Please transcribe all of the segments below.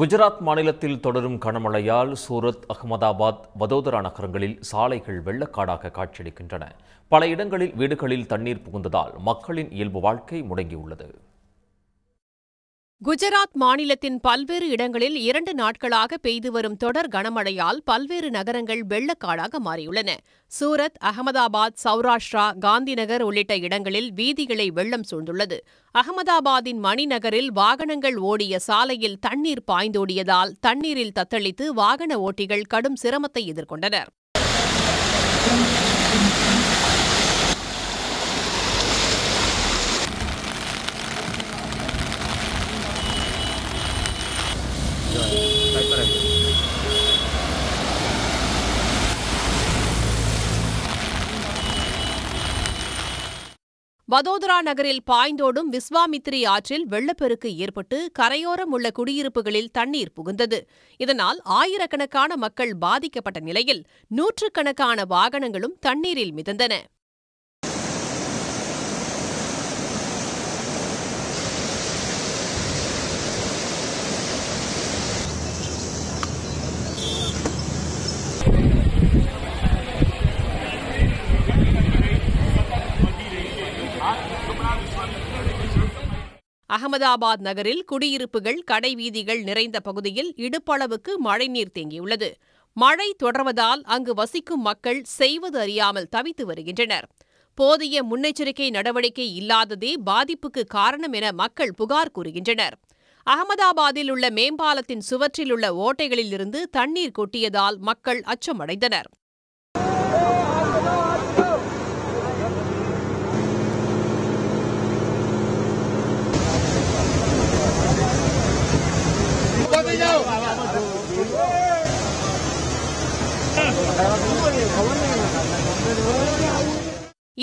குஜராத் மாநிலத்தில் தொடரும் கனமழையால் சூரத் அகமதாபாத் வதோதரா நகரங்களில் சாலைகள் வெள்ளக்காடாக காட்சியளிக்கின்றன பல இடங்களில் வீடுகளில் தண்ணீர் புகுந்ததால் மக்களின் இயல்பு வாழ்க்கை முடங்கியுள்ளது குஜராத் மாநிலத்தின் பல்வேறு இடங்களில் இரண்டு நாட்களாக பெய்து வரும் தொடர் கனமழையால் பல்வேறு நகரங்கள் வெள்ளக்காடாக மாறியுள்ளன சூரத் அகமதாபாத் சௌராஷ்டிரா காந்திநகர் உள்ளிட்ட இடங்களில் வீதிகளை வெள்ளம் சூழ்ந்துள்ளது அகமதாபாத்தின் மணிநகரில் வாகனங்கள் ஓடிய சாலையில் தண்ணீர் பாய்ந்தோடியதால் தண்ணீரில் தத்தளித்து வாகன ஓட்டிகள் கடும் சிரமத்தை எதிர்கொண்டனர் வதோதரா நகரில் பாய்ந்தோடும் விஸ்வாமித்ரி ஆற்றில் வெள்ளப்பெருக்கு ஏற்பட்டு கரையோரம் உள்ள குடியிருப்புகளில் தண்ணீர் புகுந்தது இதனால் ஆயிரக்கணக்கான மக்கள் பாதிக்கப்பட்ட நிலையில் நூற்றுக்கணக்கான வாகனங்களும் தண்ணீரில் மிதந்தன அகமதாபாத் நகரில் குடியிருப்புகள் கடை வீதிகள் நிறைந்த பகுதியில் இடுப்பளவுக்கு மழைநீர் தேங்கியுள்ளது மழை தொடர்வதால் அங்கு வசிக்கும் மக்கள் செய்வது அறியாமல் தவித்து வருகின்றனர் போதிய முன்னெச்சரிக்கை நடவடிக்கை இல்லாததே பாதிப்புக்கு காரணம் என மக்கள் புகார் கூறுகின்றனர் அகமதாபாத்தில் உள்ள மேம்பாலத்தின் சுவற்றில் உள்ள ஓட்டைகளிலிருந்து தண்ணீர் கொட்டியதால் மக்கள் அச்சமடைந்தனர்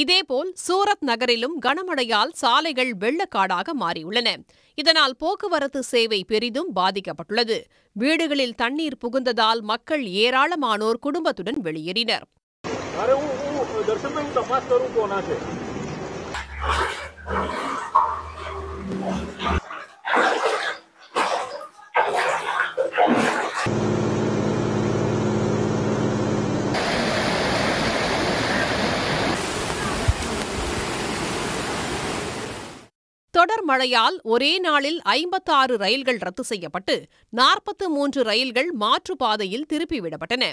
இதேபோல் சூரத் நகரிலும் கனமழையால் சாலைகள் வெள்ளக்காடாக மாறியுள்ளன இதனால் போக்குவரத்து சேவை பெரிதும் பாதிக்கப்பட்டுள்ளது வீடுகளில் தண்ணீர் புகுந்ததால் மக்கள் ஏராளமானோர் குடும்பத்துடன் வெளியேறினர் மழையால் ஒரே நாளில் ஐம்பத்தாறு ரயில்கள் ரத்து செய்யப்பட்டு நாற்பத்து மூன்று ரயில்கள் மாற்றுப்பாதையில் திருப்பிவிடப்பட்டன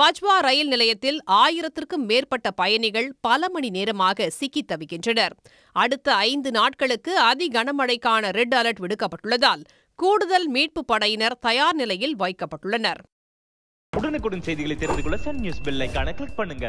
பஜ்வா ரயில் நிலையத்தில் ஆயிரத்திற்கும் மேற்பட்ட பயணிகள் பல மணி நேரமாக சிக்கித் தவிக்கின்றனர் அடுத்த ஐந்து நாட்களுக்கு அதி கனமழைக்கான ரெட் அலர்ட் விடுக்கப்பட்டுள்ளதால் கூடுதல் மீட்பு படையினர் தயார் நிலையில் வைக்கப்பட்டுள்ளனர் உடனுக்குடன் செய்திகளை தெரிந்து கொள்ள சன் நியூஸ் பெல் கிளிக் பண்ணுங்க